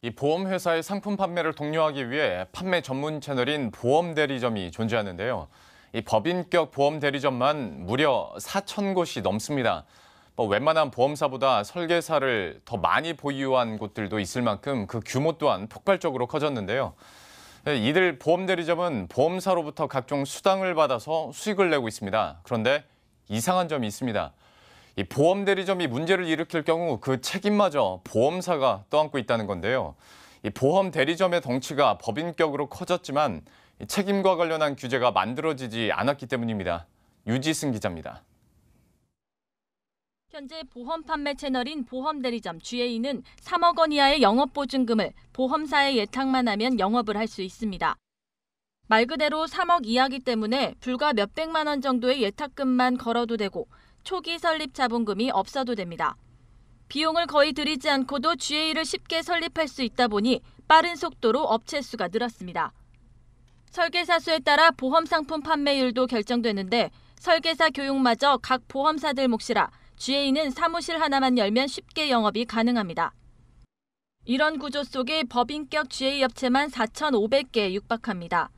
이 보험회사의 상품 판매를 독려하기 위해 판매 전문 채널인 보험대리점이 존재하는데요. 이 법인격 보험대리점만 무려 4천 곳이 넘습니다. 뭐 웬만한 보험사보다 설계사를 더 많이 보유한 곳들도 있을 만큼 그 규모 또한 폭발적으로 커졌는데요. 네, 이들 보험대리점은 보험사로부터 각종 수당을 받아서 수익을 내고 있습니다. 그런데 이상한 점이 있습니다. 이 보험 대리점이 문제를 일으킬 경우 그 책임마저 보험사가 떠안고 있다는 건데요. 이 보험 대리점의 덩치가 법인격으로 커졌지만 책임과 관련한 규제가 만들어지지 않았기 때문입니다. 유지승 기자입니다. 현재 보험 판매 채널인 보험 대리점 GA는 3억 원 이하의 영업 보증금을 보험사에 예탁만 하면 영업을 할 수 있습니다. 말 그대로 3억 이하기 때문에 불과 몇백만 원 정도의 예탁금만 걸어도 되고 초기 설립 자본금이 없어도 됩니다. 비용을 거의 들이지 않고도 GA를 쉽게 설립할 수 있다 보니 빠른 속도로 업체 수가 늘었습니다. 설계사 수에 따라 보험 상품 판매율도 결정되는데 설계사 교육마저 각 보험사들 몫이라 GA는 사무실 하나만 열면 쉽게 영업이 가능합니다. 이런 구조 속에 법인격 GA 업체만 4,500개에 육박합니다.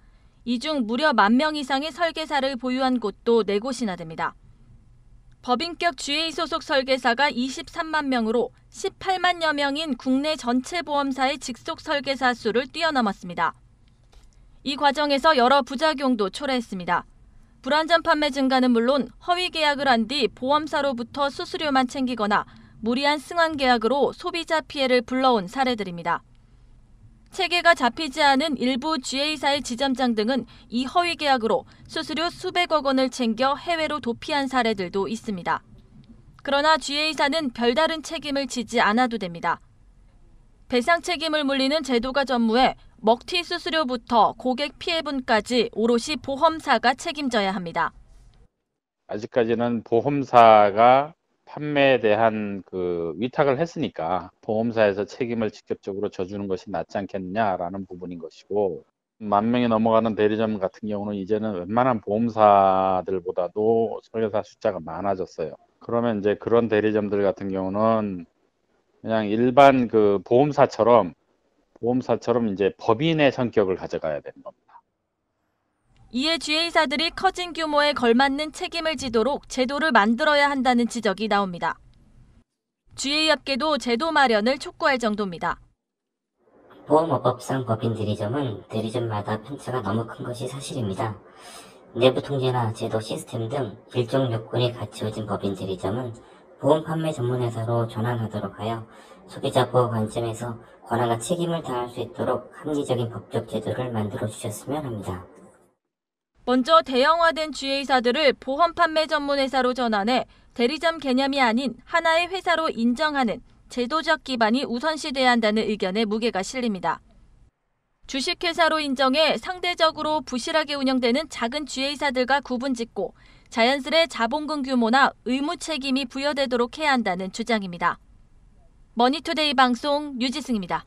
이 중 무려 만 명 이상의 설계사를 보유한 곳도 4곳이나 됩니다. 법인격 GA 소속 설계사가 23만 명으로 18만여 명인 국내 전체 보험사의 직속 설계사 수를 뛰어넘었습니다. 이 과정에서 여러 부작용도 초래했습니다. 불안전 판매 증가는 물론 허위 계약을 한 뒤 보험사로부터 수수료만 챙기거나 무리한 승환 계약으로 소비자 피해를 불러온 사례들입니다. 체계가 잡히지 않은 일부 GA사의 지점장 등은 이 허위 계약으로 수수료 수백억 원을 챙겨 해외로 도피한 사례들도 있습니다. 그러나 GA사는 별다른 책임을 지지 않아도 됩니다. 배상 책임을 물리는 제도가 전무해 먹튀 수수료부터 고객 피해분까지 오롯이 보험사가 책임져야 합니다. 아직까지는 보험사가 판매에 대한 그 위탁을 했으니까 보험사에서 책임을 직접적으로 져주는 것이 낫지 않겠냐라는 부분인 것이고 만 명이 넘어가는 대리점 같은 경우는 이제는 웬만한 보험사들보다도 설계사 숫자가 많아졌어요. 그러면 이제 그런 대리점들 같은 경우는 그냥 일반 그 보험사처럼 보험사처럼 이제 법인의 성격을 가져가야 되는 겁니다. 이에 주의사들이 커진 규모에 걸맞는 책임을 지도록 제도를 만들어야 한다는 지적이 나옵니다. 주의업계도 제도 마련을 촉구할 정도입니다. 보험업법상 법인 대리점은 대리점마다 편차가 너무 큰 것이 사실입니다. 내부 통제나 제도 시스템 등 일정 요건이 갖추어진 법인 대리점은 보험 판매 전문 회사로 전환하도록 하여 소비자 보호 관점에서 권한과 책임을 다할 수 있도록 합리적인 법적 제도를 만들어 주셨으면 합니다. 먼저 대형화된 주의사들을 보험 판매 전문 회사로 전환해 대리점 개념이 아닌 하나의 회사로 인정하는 제도적 기반이 우선시돼야 한다는 의견에 무게가 실립니다. 주식회사로 인정해 상대적으로 부실하게 운영되는 작은 주의사들과 구분짓고 자연스레 자본금 규모나 의무 책임이 부여되도록 해야 한다는 주장입니다. 머니투데이 방송 유지승입니다.